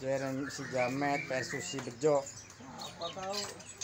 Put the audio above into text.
Dueron si Jamet versus si Bejo. Apa tahu?